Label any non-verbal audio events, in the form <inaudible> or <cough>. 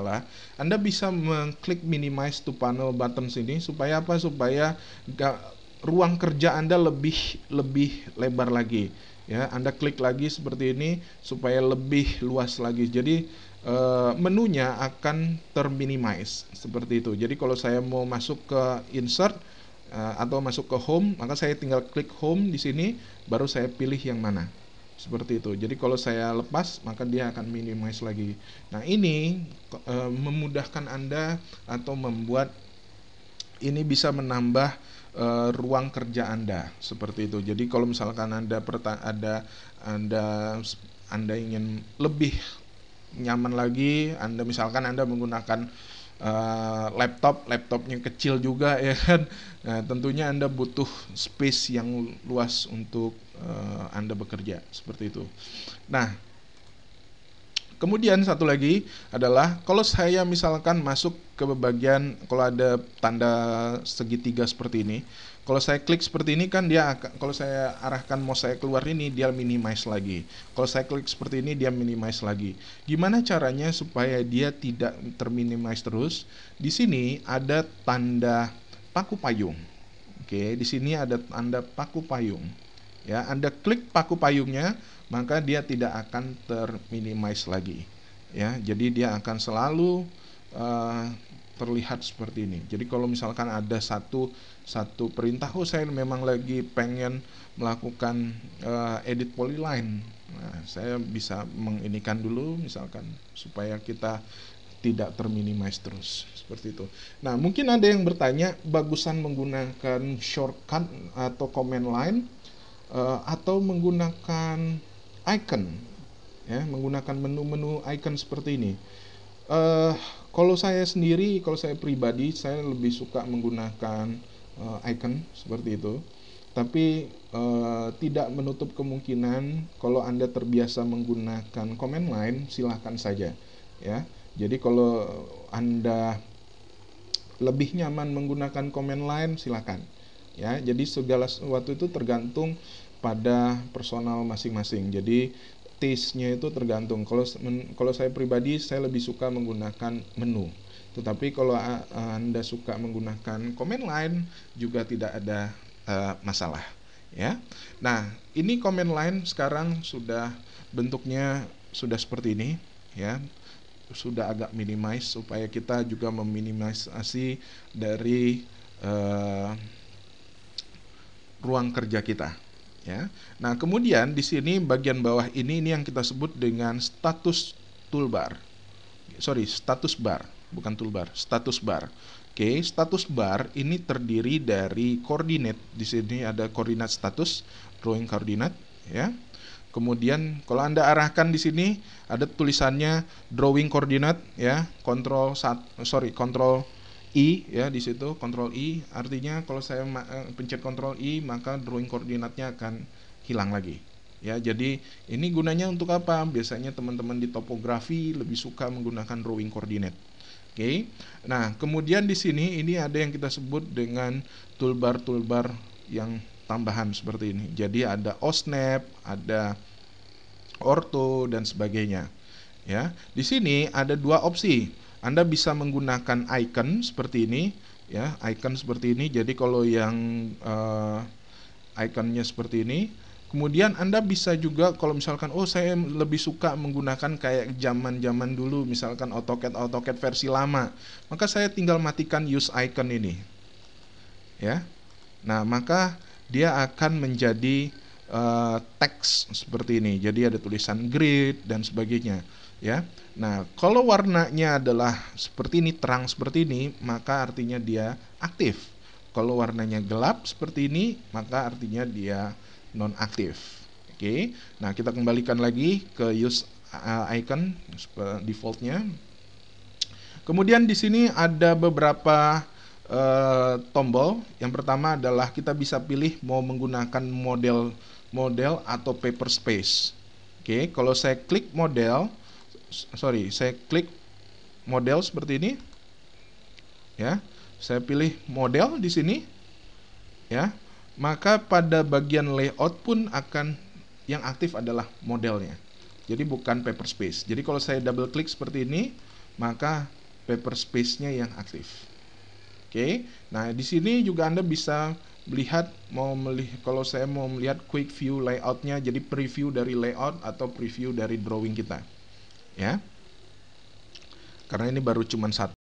masalah, Anda bisa mengklik minimize to panel button sini supaya apa? Supaya gak, ruang kerja Anda lebih lebih lebar lagi. Ya, Anda klik lagi seperti ini supaya lebih luas lagi. Jadi e, menunya akan terminimize seperti itu. Jadi kalau saya mau masuk ke insert eh, atau masuk ke home, maka saya tinggal klik home di sini baru saya pilih yang mana seperti itu. Jadi kalau saya lepas maka dia akan minimize lagi. Nah, ini e, memudahkan Anda atau membuat ini bisa menambah e, ruang kerja Anda seperti itu. Jadi kalau misalkan Anda ada Anda Anda ingin lebih nyaman lagi, Anda misalkan Anda menggunakan Uh, laptop, laptopnya kecil juga <laughs> ya kan. Nah, tentunya Anda butuh space yang luas untuk uh, Anda bekerja seperti itu. Nah, kemudian satu lagi adalah kalau saya misalkan masuk ke bagian kalau ada tanda segitiga seperti ini, kalau saya klik seperti ini kan dia kalau saya arahkan mau saya keluar ini dia minimize lagi kalau saya klik seperti ini dia minimize lagi gimana caranya supaya dia tidak terminimize terus di sini ada tanda paku payung oke di sini ada tanda paku payung ya Anda klik paku payungnya maka dia tidak akan terminimize lagi ya jadi dia akan selalu uh, terlihat seperti ini jadi kalau misalkan ada satu satu perintah oh saya memang lagi pengen melakukan uh, edit polyline nah saya bisa menginikan dulu misalkan supaya kita tidak terminimize terus seperti itu. Nah, mungkin ada yang bertanya bagusan menggunakan shortcut atau command line uh, atau menggunakan icon ya menggunakan menu-menu icon seperti ini uh, kalau saya sendiri kalau saya pribadi saya lebih suka menggunakan uh, icon seperti itu tapi uh, tidak menutup kemungkinan kalau anda terbiasa menggunakan command line silahkan saja ya jadi kalau anda lebih nyaman menggunakan command line silahkan ya jadi segala sesuatu itu tergantung pada personal masing-masing jadi taste-nya itu tergantung kalau kalau saya pribadi saya lebih suka menggunakan menu tetapi kalau anda suka menggunakan command line juga tidak ada uh, masalah ya nah ini command line sekarang sudah bentuknya sudah seperti ini ya sudah agak minimize supaya kita juga meminimalisasi dari uh, ruang kerja kita. Ya. Nah, kemudian di sini bagian bawah ini ini yang kita sebut dengan status toolbar. Sorry, status bar, bukan toolbar, status bar. Oke, okay, status bar ini terdiri dari koordinat. Di sini ada koordinat status, drawing koordinat, ya. Kemudian kalau Anda arahkan di sini ada tulisannya drawing koordinat ya, sat sorry, control I ya di situ kontrol I artinya kalau saya eh, pencet kontrol I maka drawing koordinatnya akan hilang lagi ya jadi ini gunanya untuk apa biasanya teman-teman di topografi lebih suka menggunakan drawing koordinat oke okay. nah kemudian di sini ini ada yang kita sebut dengan toolbar toolbar yang tambahan seperti ini jadi ada osnap e ada orto dan sebagainya ya di sini ada dua opsi anda bisa menggunakan icon seperti ini ya, icon seperti ini. Jadi kalau yang uh, iconnya seperti ini, kemudian Anda bisa juga kalau misalkan oh saya lebih suka menggunakan kayak zaman-zaman dulu misalkan AutoCAD AutoCAD versi lama, maka saya tinggal matikan use icon ini. Ya. Nah, maka dia akan menjadi uh, teks seperti ini. Jadi ada tulisan grid dan sebagainya ya. Nah, kalau warnanya adalah seperti ini terang seperti ini, maka artinya dia aktif. Kalau warnanya gelap seperti ini, maka artinya dia non aktif. Oke. Okay. Nah, kita kembalikan lagi ke use uh, icon defaultnya. Kemudian di sini ada beberapa uh, tombol. Yang pertama adalah kita bisa pilih mau menggunakan model model atau paper space. Oke, okay, kalau saya klik model, sorry saya klik model seperti ini ya saya pilih model di sini ya maka pada bagian layout pun akan yang aktif adalah modelnya jadi bukan paper space jadi kalau saya double klik seperti ini maka paper space-nya yang aktif oke okay. nah di sini juga anda bisa melihat mau melihat kalau saya mau melihat quick view layoutnya jadi preview dari layout atau preview dari drawing kita ya karena ini baru cuma satu